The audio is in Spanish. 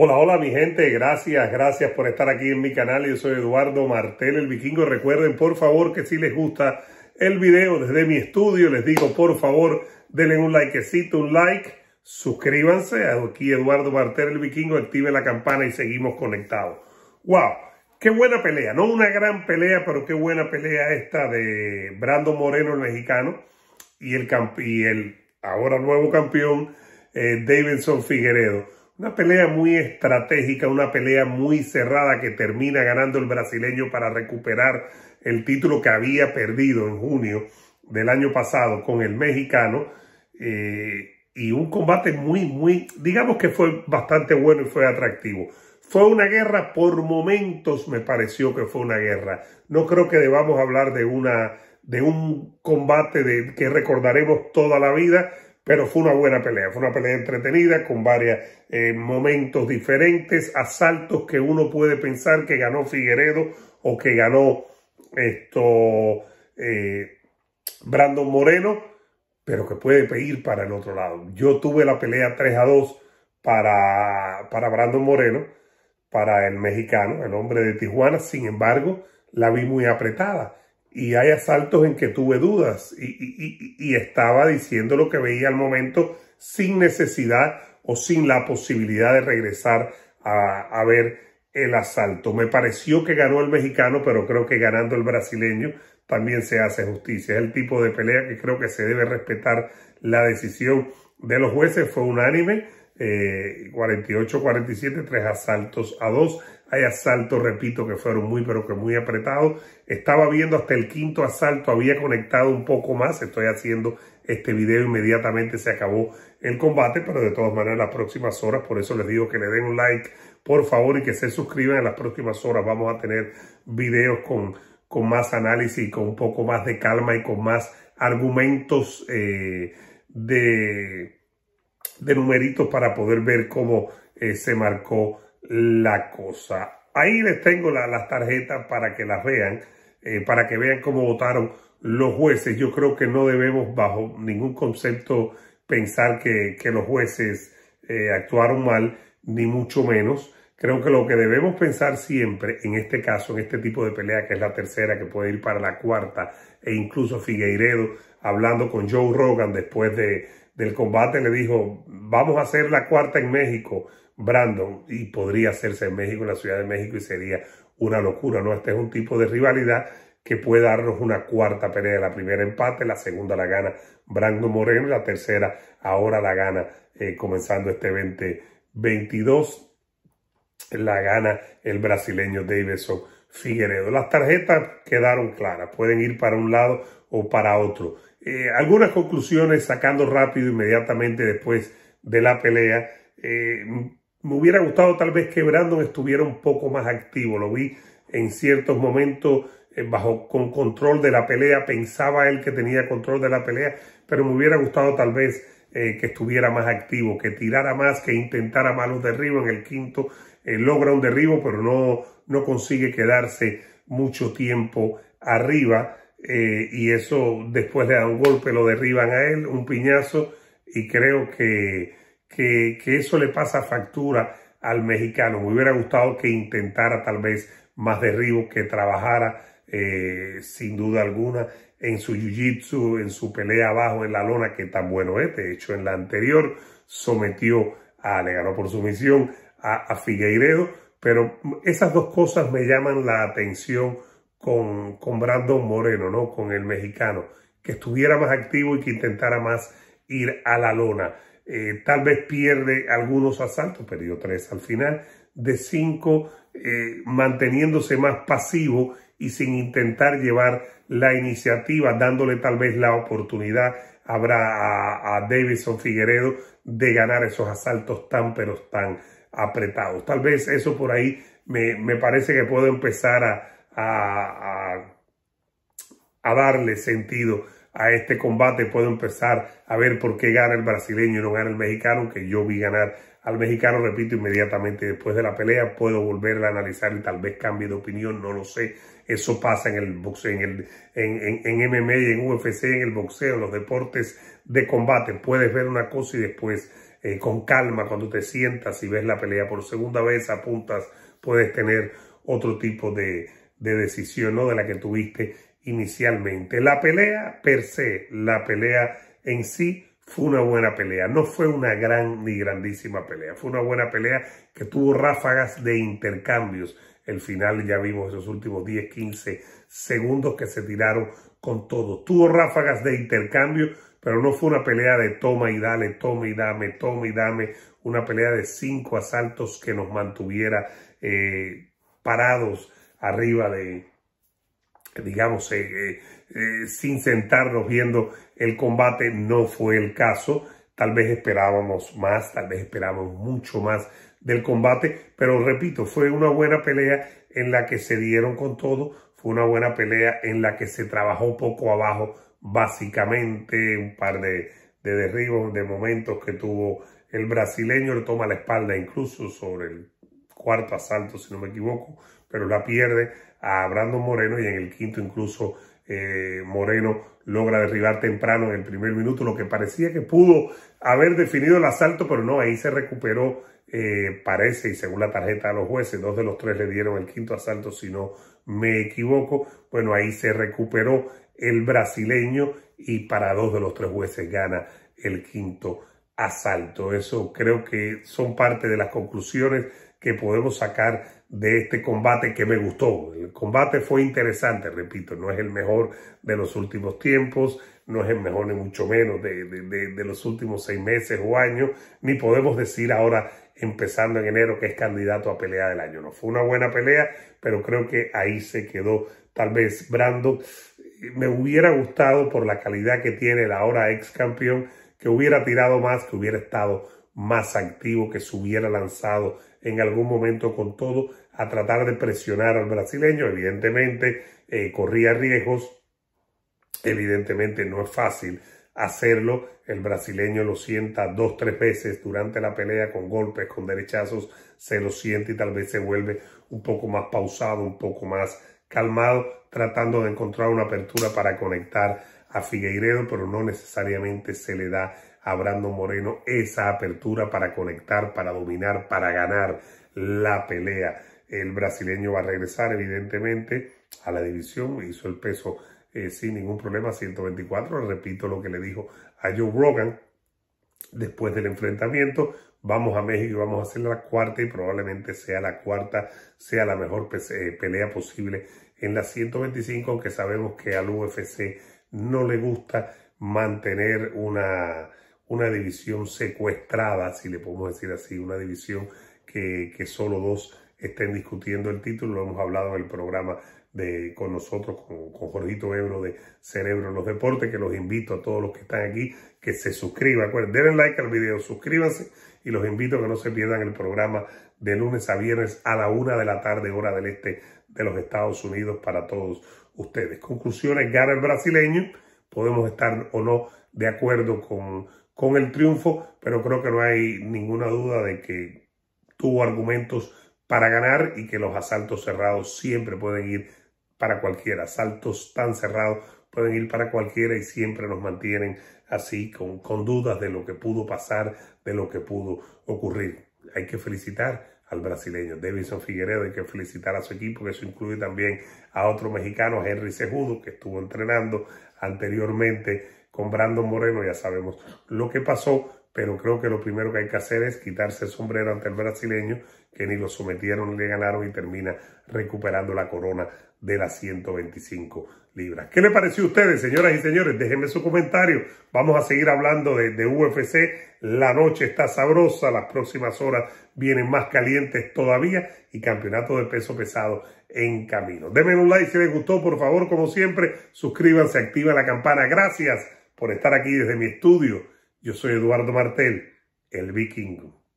Hola, hola mi gente, gracias, gracias por estar aquí en mi canal. Yo soy Eduardo Martel, el vikingo. Recuerden por favor que si les gusta el video desde mi estudio, les digo por favor denle un likecito, un like, suscríbanse. Aquí Eduardo Martel, el vikingo, active la campana y seguimos conectados. ¡Wow! Qué buena pelea, no una gran pelea, pero qué buena pelea esta de Brando Moreno, el mexicano, y el, y el ahora nuevo campeón, eh, Davidson Figueredo. Una pelea muy estratégica, una pelea muy cerrada que termina ganando el brasileño para recuperar el título que había perdido en junio del año pasado con el mexicano. Eh, y un combate muy, muy, digamos que fue bastante bueno y fue atractivo. Fue una guerra, por momentos me pareció que fue una guerra. No creo que debamos hablar de, una, de un combate de, que recordaremos toda la vida, pero fue una buena pelea, fue una pelea entretenida con varios eh, momentos diferentes, asaltos que uno puede pensar que ganó Figueredo o que ganó esto eh, Brandon Moreno, pero que puede pedir para el otro lado. Yo tuve la pelea 3 a 2 para, para Brandon Moreno, para el mexicano, el hombre de Tijuana, sin embargo, la vi muy apretada y hay asaltos en que tuve dudas y, estaba diciendo lo que veía al momento sin necesidad o sin la posibilidad de regresar a, a, ver el asalto. Me pareció que ganó el mexicano, pero creo que ganando el brasileño también se hace justicia. Es el tipo de pelea que creo que se debe respetar la decisión de los jueces. Fue unánime 48-47, eh, tres asaltos a dos. Hay asaltos, repito, que fueron muy, pero que muy apretados. Estaba viendo hasta el quinto asalto, había conectado un poco más. Estoy haciendo este video inmediatamente se acabó el combate, pero de todas maneras las próximas horas, por eso les digo que le den un like, por favor, y que se suscriban. En las próximas horas vamos a tener videos con, con más análisis, con un poco más de calma y con más argumentos eh, de de numeritos para poder ver cómo eh, se marcó la cosa. Ahí les tengo las tarjetas para que las vean, eh, para que vean cómo votaron los jueces. Yo creo que no debemos bajo ningún concepto pensar que, los jueces eh, actuaron mal, ni mucho menos. Creo que lo que debemos pensar siempre en este caso, en este tipo de pelea, que es la tercera, que puede ir para la cuarta, e incluso Figueiredo hablando con Joe Rogan después de, del combate le dijo, vamos a hacer la cuarta en México, Brandon, y podría hacerse en México, en la Ciudad de México, y sería una locura, ¿no? Este es un tipo de rivalidad que puede darnos una cuarta pelea. La primera empate, la segunda la gana Brandon Moreno, la tercera ahora la gana eh, comenzando este 2022. La gana el brasileño Davidson Figueredo. Las tarjetas quedaron claras, pueden ir para un lado o para otro. Eh, algunas conclusiones sacando rápido inmediatamente después de la pelea. Eh, me hubiera gustado tal vez que Brandon estuviera un poco más activo. Lo vi en ciertos momentos eh, bajo con control de la pelea. Pensaba él que tenía control de la pelea, pero me hubiera gustado tal vez que estuviera más activo, que tirara más, que intentara más los derribos. En el quinto logra un derribo, pero no, no consigue quedarse mucho tiempo arriba. Eh, y eso después le da un golpe, lo derriban a él, un piñazo, y creo que, eso le pasa factura al mexicano. Me hubiera gustado que intentara tal vez más derribos, que trabajara eh, sin duda alguna en su jiu-jitsu, en su pelea abajo en la lona, que tan bueno es. De hecho, en la anterior sometió a, le ganó por sumisión a Figueiredo, pero esas dos cosas me llaman la atención con, con Brandon Moreno, ¿no? Con el mexicano, que estuviera más activo y que intentara más ir a la lona. Eh, tal vez pierde algunos asaltos, perdió tres al final, de cinco, eh, manteniéndose más pasivo y sin intentar llevar la iniciativa, dándole tal vez la oportunidad habrá a, Davidson Figueredo de ganar esos asaltos tan pero tan apretados. Tal vez eso por ahí me, me parece que puedo empezar a, a, a, darle sentido a este combate. Puedo empezar a ver por qué gana el brasileño y no gana el mexicano, que yo vi ganar al mexicano, repito, inmediatamente después de la pelea puedo volver a analizar y tal vez cambie de opinión, no lo sé. Eso pasa en el boxeo, en, el, en, en, en MMA, en UFC, en el boxeo, en los deportes de combate. Puedes ver una cosa y después eh, con calma, cuando te sientas y ves la pelea por segunda vez, apuntas, puedes tener otro tipo de, de decisión, ¿no? De la que tuviste inicialmente. La pelea per se, la pelea en sí, fue una buena pelea. No fue una gran ni grandísima pelea. Fue una buena pelea que tuvo ráfagas de intercambios. El final ya vimos esos últimos 10, 15 segundos que se tiraron con todo. Tuvo ráfagas de intercambio, pero no fue una pelea de toma y dale, toma y dame, toma y dame. Una pelea de cinco asaltos que nos mantuviera eh, parados arriba de, digamos, eh, eh, eh, sin sentarnos viendo el combate, no fue el caso. Tal vez esperábamos más, tal vez esperábamos mucho más del combate, pero repito, fue una buena pelea en la que se dieron con todo, fue una buena pelea en la que se trabajó poco abajo, básicamente un par de, de derribos, de momentos que tuvo el brasileño, le toma la espalda incluso sobre el cuarto asalto, si no me equivoco, pero la pierde a Brando Moreno y en el quinto incluso eh, Moreno logra derribar temprano en el primer minuto, lo que parecía que pudo haber definido el asalto, pero no, ahí se recuperó, eh, parece, y según la tarjeta de los jueces, dos de los tres le dieron el quinto asalto, si no me equivoco, bueno, ahí se recuperó el brasileño y para dos de los tres jueces gana el quinto asalto. Eso creo que son parte de las conclusiones que podemos sacar de este combate que me gustó. El combate fue interesante, repito, no es el mejor de los últimos tiempos, no es el mejor ni mucho menos de, los últimos seis meses o años, ni podemos decir ahora empezando en enero que es candidato a pelea del año. No fue una buena pelea, pero creo que ahí se quedó tal vez Brando. Me hubiera gustado por la calidad que tiene la ahora ex campeón que hubiera tirado más, que hubiera estado más activo que se hubiera lanzado en algún momento con todo a tratar de presionar al brasileño. Evidentemente eh, corría riesgos, evidentemente no es fácil hacerlo. El brasileño lo sienta dos, tres veces durante la pelea con golpes, con derechazos, se lo siente y tal vez se vuelve un poco más pausado, un poco más calmado, tratando de encontrar una apertura para conectar a Figueiredo, pero no necesariamente se le da a Brando Moreno esa apertura para conectar, para dominar, para ganar la pelea. El brasileño va a regresar evidentemente a la división, hizo el peso eh, sin ningún problema, 124, repito lo que le dijo a Joe Rogan después del enfrentamiento, vamos a México y vamos a hacer la cuarta y probablemente sea la cuarta, sea la mejor pues, eh, pelea posible en la 125, aunque sabemos que al UFC no le gusta mantener una, división secuestrada, si le podemos decir así, una división que, solo dos estén discutiendo el título. Lo hemos hablado en el programa de, con nosotros, con, Jorgito Ebro de Cerebro en los Deportes, que los invito a todos los que están aquí que se suscriban. den like al video, suscríbanse y los invito a que no se pierdan el programa de lunes a viernes a la una de la tarde, hora del este de los Estados Unidos para todos ustedes. Conclusiones, gana el brasileño. Podemos estar o no de acuerdo con, con el triunfo, pero creo que no hay ninguna duda de que tuvo argumentos para ganar y que los asaltos cerrados siempre pueden ir para cualquiera. Asaltos tan cerrados pueden ir para cualquiera y siempre nos mantienen así con, con dudas de lo que pudo pasar, de lo que pudo ocurrir. Hay que felicitar al brasileño Davidson Figueredo. Hay que felicitar a su equipo, que eso incluye también a otro mexicano, Henry Cejudo, que estuvo entrenando anteriormente con Brandon Moreno, ya sabemos lo que pasó, pero creo que lo primero que hay que hacer es quitarse el sombrero ante el brasileño, que ni lo sometieron, ni le ganaron y termina recuperando la corona de las 125 libras. ¿Qué le pareció a ustedes, señoras y señores? Déjenme su comentario. Vamos a seguir hablando de, UFC. La noche está sabrosa, las próximas horas vienen más calientes todavía y campeonato de peso pesado en camino. Denme un like si les gustó, por favor, como siempre. Suscríbanse, activa la campana. Gracias por estar aquí desde mi estudio. Yo soy Eduardo Martel, el vikingo.